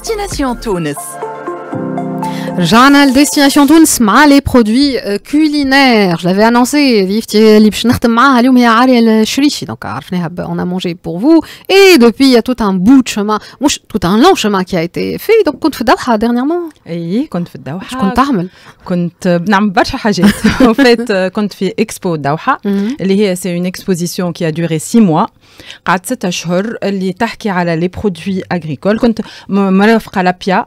Destination Tunis journal destination tout mal les produits euh, culinaires je l'avais annoncé ah, ah, on a mangé pour vous et depuis il y a tout un bout tout un long chemin qui a été fait donc quand eh, euh, fait dernièrement euh, oui je en fait quand expo mhm. c'est une exposition qui a duré six mois les produits agricoles اللي la pia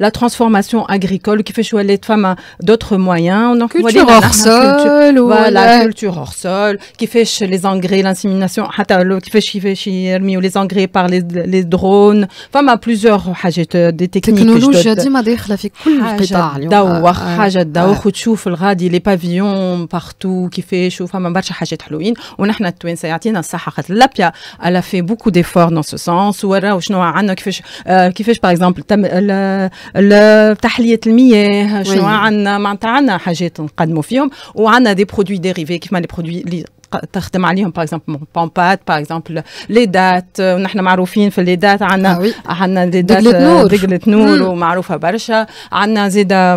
la, transformation agricole, qui fait choisir les femmes d'autres moyens. On en culture hors sol, culture, hors sol, qui fait chez les engrais, l'insémination, qui fait chier les engrais par les, drones, femme à plusieurs des techniques. les pavillons partout, qui fait elle a fait beaucoup d'efforts dans ce sens. Ou alors, qui fait euh, par exemple اكزومبل تحليه المياه شنو عندنا معناتها عندنا حاجات نقدموا فيهم وعندنا دي برودوي ديريفي كيما لي برودوي اللي تخدم عليهم باغ اكزومبل بومبات باغ اكزومبل لي دات ونحن معروفين في لي دات عندنا آه، عندنا لي دات دقلة نور ومعروفه برشا عندنا زيدا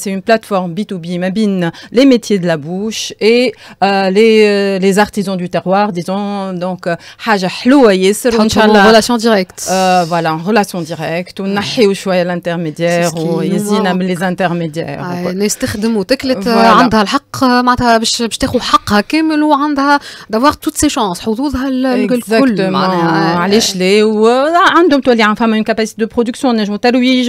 C'est une plateforme B2B les métiers de la bouche Et euh, euh, les artisans du terroir disons Donc En euh, relation directe Voilà, en relation directe On a un l'intermédiaire On les intermédiaires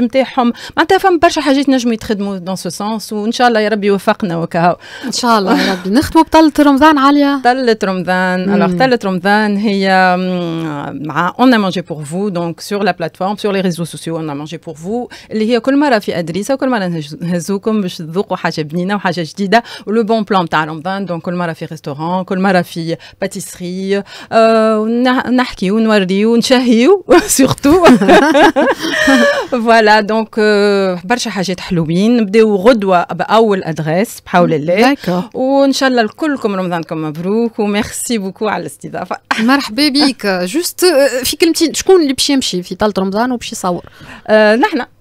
نتاعهم معناتها فما برشا حاجات نجموا يتخدموا دون سو سونس وان شاء الله يا ربي يوفقنا وكهو ان شاء الله يا ربي نختموا بطلة رمضان عالية طلة رمضان الوغ طلة رمضان هي مع اون ا مانجي بور فو دونك سور لا بلاتفورم سور لي ريزو سوسيو اون ا مانجي بور فو اللي هي كل مره في ادريسه وكل مره نهزوكم باش تذوقوا حاجه بنينه وحاجه جديده ولو بون بلان تاع رمضان دونك كل مره في ريستوران كل مره في باتيسري آه، نحكي ونوريو ونشهيو سورتو فوالا دونك euh, برشا حاجات حلوين نبداو غدوه باول ادريس بحول الله وان شاء الله لكلكم رمضانكم مبروك وميرسي بوكو على الاستضافه مرحبا بك جوست euh, في كلمتين شكون اللي باش يمشي في طالة رمضان وباش يصور آه، نحن